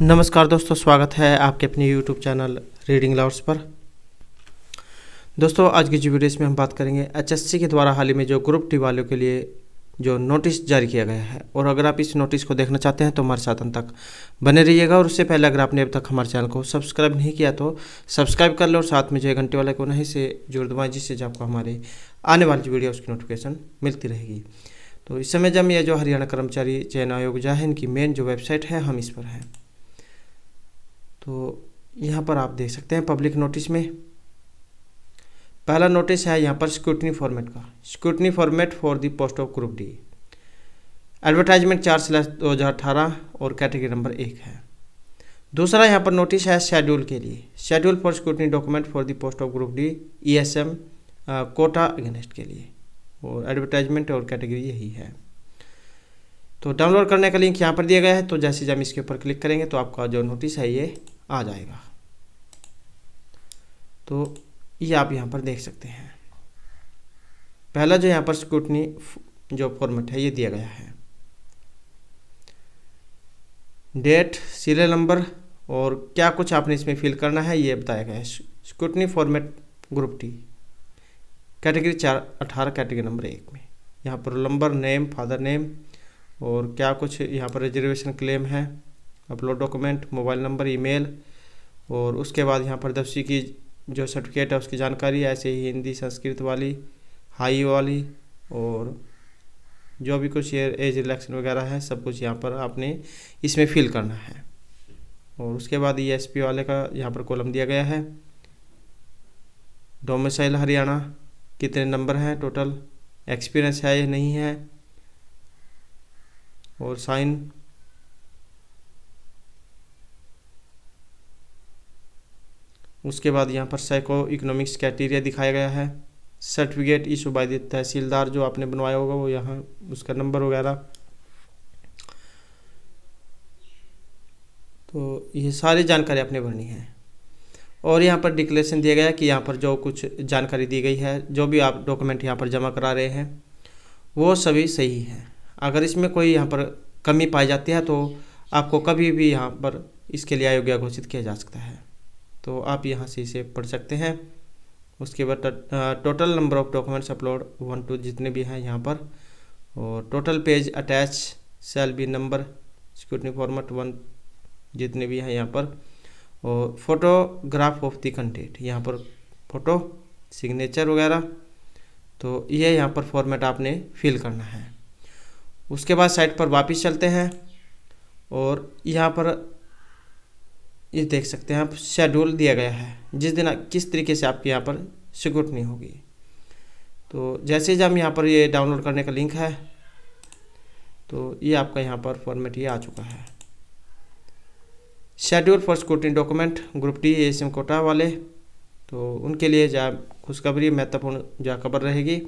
नमस्कार दोस्तों स्वागत है आपके अपने यूट्यूब चैनल रीडिंग लाउड्स पर दोस्तों आज की जो वीडियो में हम बात करेंगे एचएससी के द्वारा हाल ही में जो ग्रुप टी वालों के लिए जो नोटिस जारी किया गया है और अगर आप इस नोटिस को देखना चाहते हैं तो हमारे साथ अंत तक बने रहिएगा और उससे पहले अगर आपने अब तक हमारे चैनल को सब्सक्राइब नहीं किया तो सब्सक्राइब कर लो और साथ में जो घंटे वाले को नहीं से जोड़ दवाएँ जिससे जो आपको हमारे आने वाली वीडियो उसकी नोटिफिकेशन मिलती रहेगी तो इस समय जब यह जो हरियाणा कर्मचारी चयन आयोग जहाँ इनकी मेन जो वेबसाइट है हम इस पर हैं तो यहाँ पर आप देख सकते हैं पब्लिक नोटिस में पहला नोटिस है यहाँ पर स्क्रूटनी फॉर्मेट का scrutiny format for the post of group D advertisement चार स्लैश दो हज़ार अठारह और कैटेगरी नंबर एक है दूसरा यहाँ पर नोटिस है शेड्यूल के लिए schedule for scrutiny document for the post of group D E S M quota against के लिए और एडवर्टाइजमेंट और कैटेगरी यही है तो डाउनलोड करने का लिंक यहाँ पर दिया गया है तो जैसे जब इसके ऊपर क्लिक करेंगे तो आपका जो नोटिस है ये आ जाएगा तो ये आप यहाँ पर देख सकते हैं पहला जो यहाँ पर स्कूटनी जो फॉर्मेट है ये दिया गया है डेट सीरियल नंबर और क्या कुछ आपने इसमें फिल करना है ये बताया गया है scrutiny format group T category चार अठारह कैटेगरी नंबर एक में यहाँ पर नंबर नेम फादर नेम और क्या कुछ यहाँ पर रिजर्वेशन क्लेम है upload document mobile number email और उसके बाद यहाँ पर प्रदर्शी की जो सर्टिफिकेट है उसकी जानकारी ऐसे ही हिंदी संस्कृत वाली हाई वाली और जो भी कुछ एज रिलेक्शन वगैरह है सब कुछ यहाँ पर आपने इसमें फिल करना है और उसके बाद ई एस पी वाले का यहाँ पर कॉलम दिया गया है डोमिसाइल हरियाणा कितने नंबर हैं टोटल एक्सपीरियंस है या नहीं है और साइन उसके बाद यहाँ पर साइको इकोनॉमिक्स क्राइटेरिया दिखाया गया है certificate issue by the tehsildar जो आपने बनवाया होगा वो यहाँ उसका नंबर वगैरह तो ये सारी जानकारी आपने भरनी है और यहाँ पर डिक्लेरेशन दिया गया है कि यहाँ पर जो कुछ जानकारी दी गई है जो भी आप डॉक्यूमेंट यहाँ पर जमा करा रहे हैं वो सभी सही है अगर इसमें कोई यहाँ पर कमी पाई जाती है तो आपको कभी भी यहाँ पर इसके लिए अयोग्य घोषित किया जा सकता है तो आप यहाँ से इसे पढ़ सकते हैं उसके बाद total number of documents upload one two जितने भी हैं यहाँ पर और total page attach cell B number security format one जितने भी हैं यहाँ पर और फोटोग्राफ ऑफ द कंटेंट यहाँ पर फोटो सिग्नेचर वगैरह तो ये यह यहाँ पर फॉर्मेट आपने फिल करना है उसके बाद साइट पर वापस चलते हैं और यहाँ पर ये देख सकते हैं आप शेड्यूल दिया गया है जिस दिन किस तरीके से आपके यहाँ पर सिक्योरिटी होगी तो जैसे ही हम यहाँ पर ये डाउनलोड करने का लिंक है तो ये आपका यहाँ पर फॉर्मेट ये आ चुका है schedule for security document group D A M quota वाले तो उनके लिए जा खुशखबरी महत्वपूर्ण जा खबर रहेगी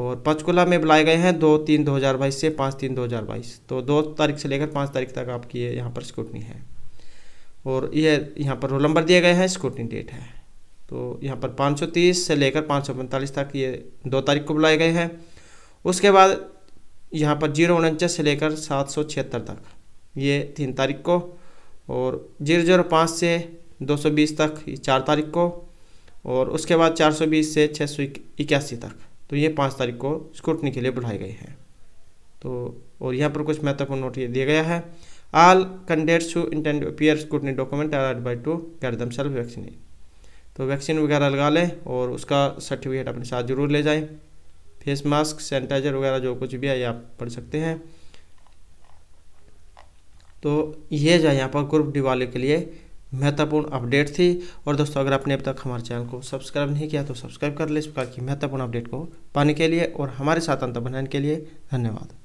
और पंचकुला में बुलाए गए हैं दो तीन दो हज़ार बाईस से पाँच तीन दो हज़ार बाईस तो दो तारीख से लेकर पाँच तारीख तक आपकी ये यहाँ पर स्क्रूटनी है और यह यहाँ पर रोल नंबर दिया गया है स्कूटनी डेट है तो यहाँ पर 530 से लेकर पैंतालीस तक ये दो तारीख को बुलाए गए हैं उसके बाद यहाँ पर जीरो उनचास से लेकर सात सौ छिहत्तर तक ये तीन तारीख को और जीरो जीरो पाँच से दो सौ बीस तक चार तारीख को और उसके बाद चार सौ बीस से छः सौ इक्यासी तक तो ये पाँच तारीख को स्कूटनी के लिए बुलाए गए हैं तो और यहाँ पर कुछ महत्वपूर्ण नोट ये दिया गया है all candidates who intend to appear scrutiny document are advised to get themselves vaccinated तो वैक्सीन वगैरह लगा लें और उसका सर्टिफिकेट अपने साथ ज़रूर ले जाएं फेस मास्क सैनिटाइजर वगैरह जो कुछ भी है ये आप पढ़ सकते हैं तो ये जो है यहाँ पर ग्रुप दिवाली के लिए महत्वपूर्ण अपडेट थी और दोस्तों अगर आपने अब तक हमारे चैनल को सब्सक्राइब नहीं किया तो सब्सक्राइब कर ले इस प्रकार की महत्वपूर्ण अपडेट को पाने के लिए और हमारे साथ अंत बनाने के लिए धन्यवाद